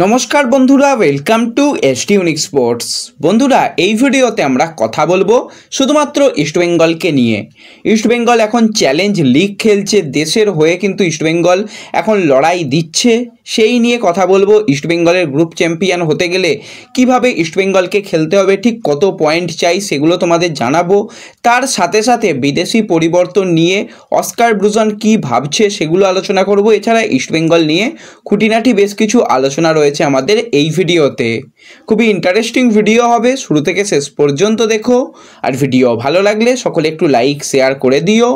নমস্কার বন্ধুরা welcome to ST unique sports বন্ধুরা এই ভিডিওতে আমরা কথা বলবো শুধুমাত্র ইস্টবেঙ্গলকে নিয়ে ইস্টবেঙ্গল এখন চ্যালেঞ্জ লিগ খেলছে দেশের হয়ে কিন্তু ইস্টবেঙ্গল এখন লড়াই দিচ্ছে সেই নিয়ে কথা বলবো ইস্টবেঙ্গলের গ্রুপ চ্যাম্পিয়ন হতে গেলে কিভাবে ইস্টবেঙ্গলকে খেলতে হবে ঠিক কত পয়েন্ট চাই সেগুলো তোমাদের জানাবো তার সাথে সাথে বিদেশি পরিবর্তন নিয়ে অস্কার ব্রুজন কি ভাবছে সেগুলো আলোচনা করব এছাড়া ইস্টবেঙ্গল নিয়ে খুঁটিনাটি বেশ কিছু আলোচনা রয়েছে আমাদের এই ভিডিওতে খুবই ইন্টারেস্টিং ভিডিও হবে শুরু থেকে শেষ পর্যন্ত দেখো আর ভিডিও ভালো লাগলে সকলে একটু লাইক শেয়ার করে দিও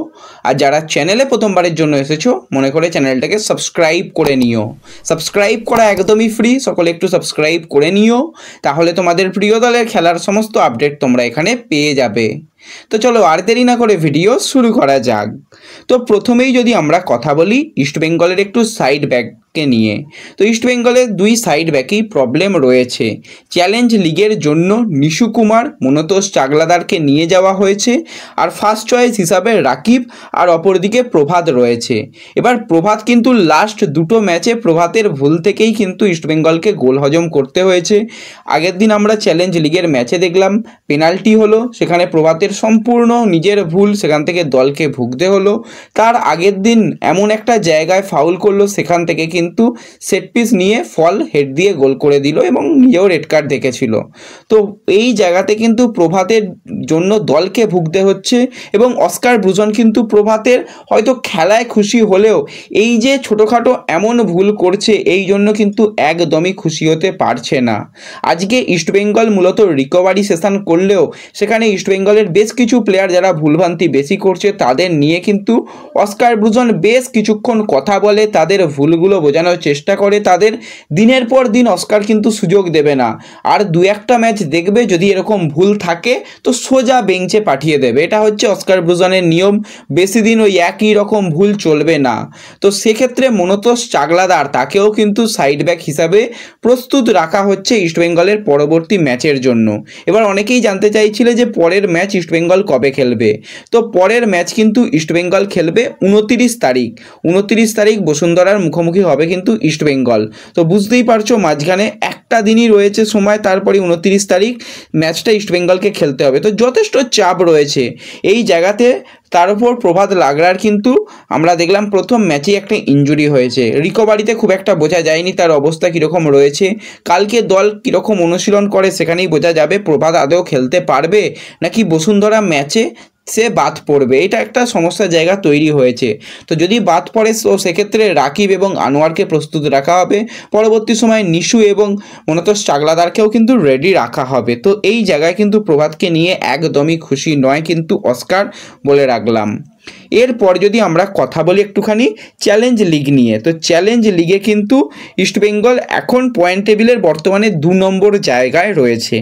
আর যারা চ্যানেলে প্রথমবারের জন্য এসেছো মনে করে চ্যানেলটাকে সাবস্ক্রাইব করে নিও সাবস্ক্রাইব করা একদমই ফ্রি সকলে একটু সাবস্ক্রাইব করে নিও তাহলে তোমাদের প্রিয় দলের খেলার সমস্ত আপডেট তোমরা এখানে পেয়ে যাবে তো চলো আর দেরি না করে ভিডিও শুরু করা যাক তো প্রথমেই যদি আমরা কথা বলি ইস্ট বেঙ্গলের একটু সাইড ব্যাককে নিয়ে তো ইস্ট বেঙ্গলের দুই সাইড ব্যাকেই প্রবলেম রয়েছে চ্যালেঞ্জ লিগের জন্য নিশু কুমার মনতোষ চাগলাদারকে নিয়ে যাওয়া হয়েছে আর ফার্স্ট চয়েস হিসাবে রাকিব আর অপরদিকে প্রভাত রয়েছে এবার প্রভাত কিন্তু লাস্ট দুটো ম্যাচে প্রভাতের ভুল থেকেই কিন্তু ইস্টবেঙ্গলকে গোল হজম করতে হয়েছে আগের দিন আমরা চ্যালেঞ্জ লিগের ম্যাচে দেখলাম পেনাল্টি হলো সেখানে প্রভাতের সম্পূর্ণ নিজের ভুল সেখান থেকে দলকে ভুগতে হলো তার আগের দিন এমন একটা জায়গায় ফাউল করলো সেখান থেকে কিন্তু সেট পিস নিয়ে ফল হেড দিয়ে গোল করে দিল এবং নিজেও রেড কার্ড দেখেছিল তো এই জায়গাতে কিন্তু প্রভাতের জন্য দলকে ভুগতে হচ্ছে এবং অস্কার ব্রুজন কিন্তু প্রভাতের হয়তো খেলায় খুশি হলেও এই যে ছোটোখাটো এমন ভুল করছে এই জন্য কিন্তু একদমই খুশি হতে পারছে না আজকে ইস্টবেঙ্গল মূলত রিকভারি সেশন করলেও সেখানে ইস্টবেঙ্গলের বেশ কিছু প্লেয়ার যারা ভুলভ্রান্তি বেশি করছে তাদের নিয়ে কিন্তু অস্কার ব্রুজন বেশ কিছুক্ষণ কথা বলে তাদের ভুলগুলো বোঝানোর চেষ্টা করে তাদের দিনের পর দিন অস্কার কিন্তু সুযোগ দেবে না আর দু একটা ম্যাচ দেখবে যদি এরকম ভুল থাকে তো সোজা বেঞ্চে পাঠিয়ে দেবে এটা হচ্ছে অস্কার ব্রুজনের নিয়ম বেশি দিন ওই একই রকম ভুল চলবে না তো সেক্ষেত্রে মনতোষ চাগলাদার তাকেও কিন্তু সাইড ব্যাক হিসাবে প্রস্তুত রাখা হচ্ছে ইস্টবেঙ্গলের পরবর্তী ম্যাচের জন্য এবার অনেকেই জানতে চাইছিল যে পরের ম্যাচ ইস্টবেঙ্গল কবে খেলবে তো পরের ম্যাচ কিন্তু ইস্টবেঙ্গল খেলবে উনতিরিশ তারিখ উনতিরিশ তারিখ বসুন্ধরার মুখোমুখি হবে কিন্তু ইস্টবেঙ্গল তো বুঝতেই পারছো মাঝখানে একটা দিনই রয়েছে সময় তারপরে উনতিরিশ তারিখ ম্যাচটা ইস্টবেঙ্গলকে খেলতে হবে তো যথেষ্ট চাপ রয়েছে এই জায়গাতে তার উপর প্রভাত লাগরার কিন্তু আমরা দেখলাম প্রথম ম্যাচেই একটা ইঞ্জুরি হয়েছে রিকভারিতে খুব একটা বোঝা যায়নি তার অবস্থা কীরকম রয়েছে কালকে দল কীরকম অনুশীলন করে সেখানেই বোঝা যাবে প্রভাত আদৌ খেলতে পারবে নাকি বসুন্ধরা ম্যাচে সে বাদ পড়বে এটা একটা সমস্যা জায়গা তৈরি হয়েছে তো যদি বাদ পড়ে তো সেক্ষেত্রে রাকিব এবং আনোয়ারকে প্রস্তুত রাখা হবে পরবর্তী সময় নিশু এবং মূলত চাগলাদারকেও কিন্তু রেডি রাখা হবে তো এই জায়গায় কিন্তু প্রভাতকে নিয়ে একদমই খুশি নয় কিন্তু অস্কার বলে রাখলাম এরপর যদি আমরা কথা বলি একটুখানি চ্যালেঞ্জ লিগ নিয়ে তো চ্যালেঞ্জ লিগে কিন্তু ইস্টবেঙ্গল এখন পয়েন্ট টেবিলের বর্তমানে দু নম্বর জায়গায় রয়েছে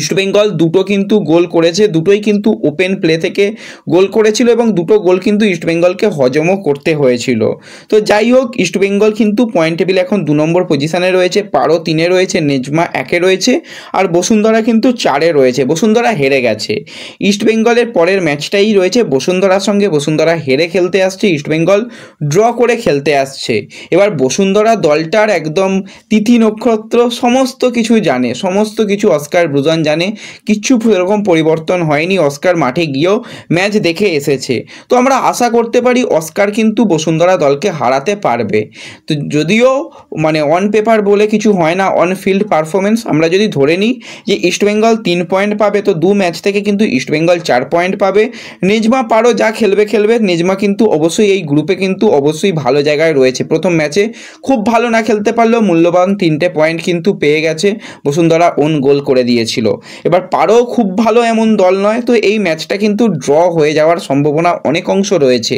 ইস্টবেঙ্গল দুটো কিন্তু গোল করেছে দুটোই কিন্তু ওপেন প্লে থেকে গোল করেছিল এবং দুটো গোল কিন্তু ইস্টবেঙ্গলকে হজমও করতে হয়েছিল তো যাই হোক ইস্টবেঙ্গল কিন্তু পয়েন্ট টেবিল এখন দু নম্বর পজিশানে রয়েছে পারো তিনে রয়েছে নেজমা একে রয়েছে আর বসুন্ধরা কিন্তু চারে রয়েছে বসুন্ধরা হেরে গেছে ইস্টবেঙ্গলের পরের ম্যাচটাই রয়েছে বসুন্ধরার সঙ্গে বসুন্ধরা হেরে খেলতে আসছে ইস্টবেঙ্গল ড্র করে খেলতে আসছে এবার বসুন্ধরা দলটার একদম তিথি নক্ষত্র সমস্ত কিছু জানে সমস্ত কিছু অস্কার ব্রুজন চ্যাম্পিয়ন জানে কিচ্ছু এরকম পরিবর্তন হয়নি অস্কার মাঠে গিয়েও ম্যাচ দেখে এসেছে তো আমরা আশা করতে পারি অস্কার কিন্তু বসুন্ধরা দলকে হারাতে পারবে তো যদিও মানে অন পেপার বলে কিছু হয় না অন ফিল্ড পারফরমেন্স আমরা যদি ধরে নিই যে ইস্টবেঙ্গল তিন পয়েন্ট পাবে তো দু ম্যাচ থেকে কিন্তু ইস্টবেঙ্গল চার পয়েন্ট পাবে নিজমা পারো যা খেলবে খেলবে নিজমা কিন্তু অবশ্যই এই গ্রুপে কিন্তু অবশ্যই ভালো জায়গায় রয়েছে প্রথম ম্যাচে খুব ভালো না খেলতে পারলেও মূল্যবান তিনটে পয়েন্ট কিন্তু পেয়ে গেছে বসুন্ধরা ওন গোল করে দিয়েছিল ছিল এবার পারও খুব ভালো এমন দল নয় তো এই ম্যাচটা কিন্তু ড্র হয়ে যাওয়ার সম্ভাবনা অনেক অংশ রয়েছে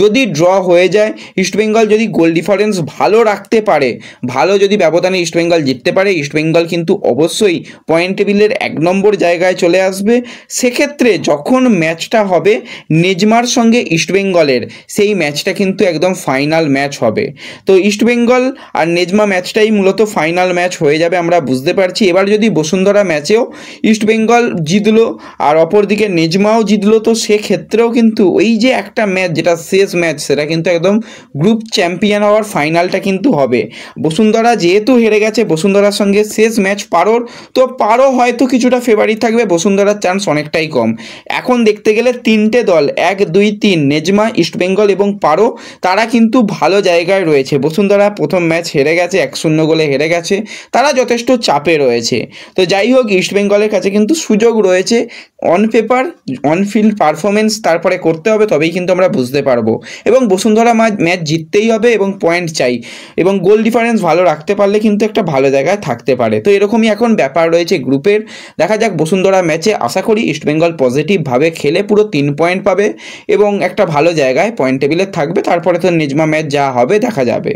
যদি ড্র হয়ে যায় ইস্টবেঙ্গল যদি গোল ডিফারেন্স ভালো রাখতে পারে ভালো যদি ব্যবধানে ইস্টবেঙ্গল জিততে পারে ইস্টবেঙ্গল কিন্তু অবশ্যই পয়েন্ট টেবিলের এক নম্বর জায়গায় চলে আসবে সেক্ষেত্রে যখন ম্যাচটা হবে নেজমার সঙ্গে ইস্টবেঙ্গলের সেই ম্যাচটা কিন্তু একদম ফাইনাল ম্যাচ হবে তো ইস্টবেঙ্গল আর নেজমা ম্যাচটাই মূলত ফাইনাল ম্যাচ হয়ে যাবে আমরা বুঝতে পারছি এবার যদি বসুন্ধরা ম্যাচেও ইস্টবেঙ্গল জিতলো আর অপরদিকে নিজমাও জিতলো তো সেক্ষেত্রেও কিন্তু ওই যে একটা ম্যাচ যেটা শেষ ম্যাচ সেটা কিন্তু একদম গ্রুপ চ্যাম্পিয়ন হওয়ার ফাইনালটা কিন্তু হবে বসুন্ধরা যেহেতু হেরে গেছে বসুন্ধরার সঙ্গে শেষ ম্যাচ পারোর তো পারো হয়তো কিছুটা ফেভারিট থাকবে বসুন্ধরার চান্স অনেকটাই কম এখন দেখতে গেলে তিনটে দল এক দুই তিন নেজমা ইস্টবেঙ্গল এবং পারো তারা কিন্তু ভালো জায়গায় রয়েছে বসুন্ধরা প্রথম ম্যাচ হেরে গেছে এক শূন্য গোলে হেরে গেছে তারা যথেষ্ট চাপে রয়েছে তো যাই হোক ইস্ট বেঙ্গলের কাছে কিন্তু সুযোগ রয়েছে on paper on field performance তারপরে করতে হবে তবেই কিন্তু আমরা বুঝতে পারবো এবং বসুন্ধরা ম্যাচ জিততেই হবে এবং পয়েন্ট চাই এবং গোল ডিফারেন্স ভালো রাখতে পারলে কিন্তু একটা ভালো জায়গায় থাকতে পারে তো এরকমই এখন ব্যাপার রয়েছে গ্রুপের দেখা যাক বসুন্ধরা ম্যাচে আশা করি ইস্টবেঙ্গল পজিটিভভাবে খেলে পুরো তিন পয়েন্ট পাবে এবং একটা ভালো জায়গায় পয়েন্ট টেবিলে থাকবে তারপরে তো নিজমা ম্যাচ যা হবে দেখা যাবে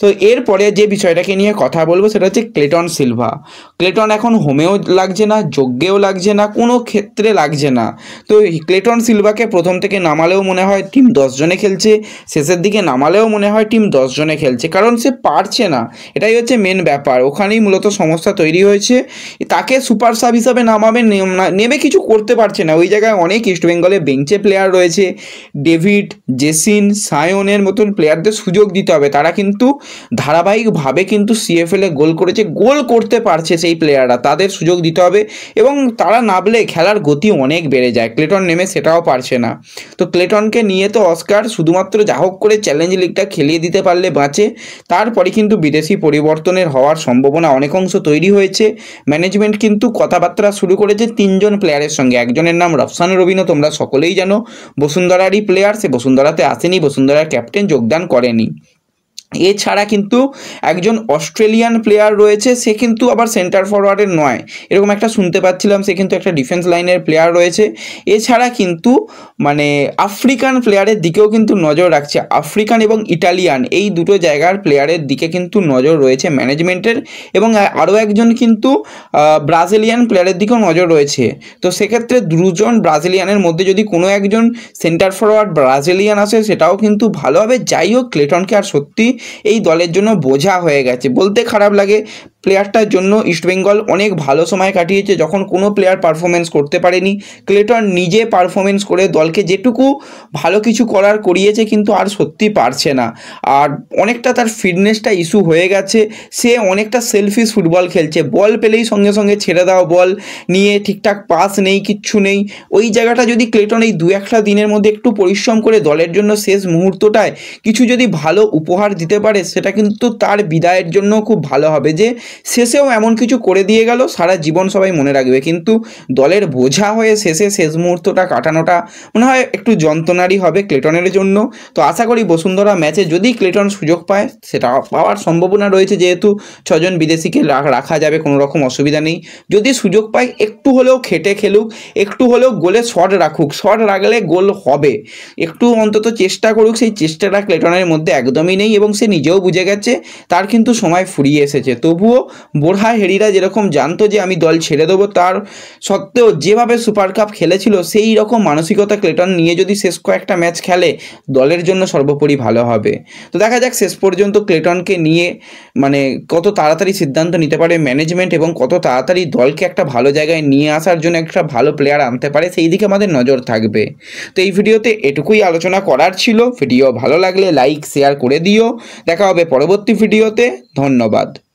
তো এরপরে যে বিষয়টাকে নিয়ে কথা বলবো সেটা হচ্ছে ক্লেটন সিলভা ক্লেটন এখন হোমেও লাগছে না যজ্ঞেও লাগছে না কোনো ক্ষেত্রে লাগছে না তো ক্লেটন সিলভাকে প্রথম থেকে নামালেও মনে হয় টিম জনে খেলছে শেষের দিকে নামালেও মনে হয় টিম জনে খেলছে কারণ সে পারছে না এটাই হচ্ছে মেন ব্যাপার ওখানেই মূলত সমস্যা তৈরি হয়েছে তাকে সুপার সাব হিসাবে নামাবে নেমে কিছু করতে পারছে না ওই জায়গায় অনেক ইস্টবেঙ্গলে বেঞ্চে প্লেয়ার রয়েছে ডেভিড জেসিন সায়নের মতন প্লেয়ারদের সুযোগ দিতে হবে তারা কিন্তু ধারাবাহিকভাবে কিন্তু সিএফএলে গোল করেছে গোল করতে পারছে সেই প্লেয়াররা তাদের সুযোগ দিতে দিতে হবে এবং তারা নাবলে খেলার গতি অনেক বেড়ে যায় ক্লেটন নেমে সেটাও পারছে না তো ক্লেটনকে নিয়ে তো অস্কার শুধুমাত্র যা হোক করে চ্যালেঞ্জ লিগটা খেলিয়ে দিতে পারলে বাঁচে তারপরে কিন্তু বিদেশি পরিবর্তনের হওয়ার সম্ভাবনা অনেক অংশ তৈরি হয়েছে ম্যানেজমেন্ট কিন্তু কথাবার্তা শুরু করেছে তিনজন প্লেয়ারের সঙ্গে একজনের নাম রফসান রবিনো তোমরা সকলেই জানো বসুন্ধরারই প্লেয়ার সে বসুন্ধরাতে আসেনি বসুন্ধরার ক্যাপ্টেন যোগদান করেনি এছাড়া কিন্তু একজন অস্ট্রেলিয়ান প্লেয়ার রয়েছে সে কিন্তু আবার সেন্টার ফরওয়ার্ডের নয় এরকম একটা শুনতে পাচ্ছিলাম সে কিন্তু একটা ডিফেন্স লাইনের প্লেয়ার রয়েছে এছাড়া কিন্তু মানে আফ্রিকান প্লেয়ারের দিকেও কিন্তু নজর রাখছে আফ্রিকান এবং ইটালিয়ান এই দুটো জায়গার প্লেয়ারের দিকে কিন্তু নজর রয়েছে ম্যানেজমেন্টের এবং আরও একজন কিন্তু ব্রাজিলিয়ান প্লেয়ারের দিকেও নজর রয়েছে তো সেক্ষেত্রে দুজন ব্রাজিলিয়ানের মধ্যে যদি কোনো একজন সেন্টার ফরওয়ার্ড ব্রাজিলিয়ান আসে সেটাও কিন্তু ভালো হবে যাই হোক ক্লেটনকে আর সত্যি এই দলের জন্য বোঝা হয়ে গেছে বলতে খারাপ লাগে প্লেয়ারটার জন্য ইস্টবেঙ্গল অনেক ভালো সময় কাটিয়েছে যখন কোনো প্লেয়ার পারফরমেন্স করতে পারেনি ক্লেটন নিজে পারফরমেন্স করে দলকে যেটুকু ভালো কিছু করার করিয়েছে কিন্তু আর সত্যি পারছে না আর অনেকটা তার ফিটনেসটা ইস্যু হয়ে গেছে সে অনেকটা সেলফিস ফুটবল খেলছে বল পেলেই সঙ্গে সঙ্গে ছেড়ে দাও বল নিয়ে ঠিকঠাক পাস নেই কিচ্ছু নেই ওই জায়গাটা যদি ক্লেটন এই দু একটা দিনের মধ্যে একটু পরিশ্রম করে দলের জন্য শেষ মুহূর্তটায় কিছু যদি ভালো উপহার দিতে পারে সেটা কিন্তু তার বিদায়ের জন্য খুব ভালো হবে যে শেষেও এমন কিছু করে দিয়ে গেল সারা জীবন সবাই মনে রাখবে কিন্তু দলের বোঝা হয়ে শেষে শেষ মুহূর্তটা কাটানোটা মনে হয় একটু যন্ত্রণারই হবে ক্লেটনের জন্য তো আশা করি বসুন্ধরা ম্যাচে যদি ক্লেটন সুযোগ পায় সেটা পাওয়ার সম্ভাবনা রয়েছে যেহেতু ছজন বিদেশিকে রাখা যাবে কোনো রকম অসুবিধা নেই যদি সুযোগ পায় একটু হলেও খেটে খেলুক একটু হলেও গোলে শট রাখুক শট রাখলে গোল হবে একটু অন্তত চেষ্টা করুক সেই চেষ্টাটা ক্লেটনের মধ্যে একদমই নেই এবং সে নিজেও বুঝে গেছে তার কিন্তু সময় ফুরিয়ে এসেছে তবুও বোরহা হেরিরা যেরকম জানতো যে আমি দল ছেড়ে দেবো তার সত্ত্বেও যেভাবে সুপার কাপ খেলেছিল সেই রকম মানসিকতা ক্লেটন নিয়ে যদি শেষ কয়েকটা ম্যাচ খেলে দলের জন্য সর্বোপরি ভালো হবে তো দেখা যাক শেষ পর্যন্ত ক্লেটনকে নিয়ে মানে কত তাড়াতাড়ি সিদ্ধান্ত নিতে পারে ম্যানেজমেন্ট এবং কত তাড়াতাড়ি দলকে একটা ভালো জায়গায় নিয়ে আসার জন্য একটা ভালো প্লেয়ার আনতে পারে সেই দিকে আমাদের নজর থাকবে তো এই ভিডিওতে এটুকুই আলোচনা করার ছিল ভিডিও ভালো লাগলে লাইক শেয়ার করে দিও দেখা হবে পরবর্তী ভিডিওতে ধন্যবাদ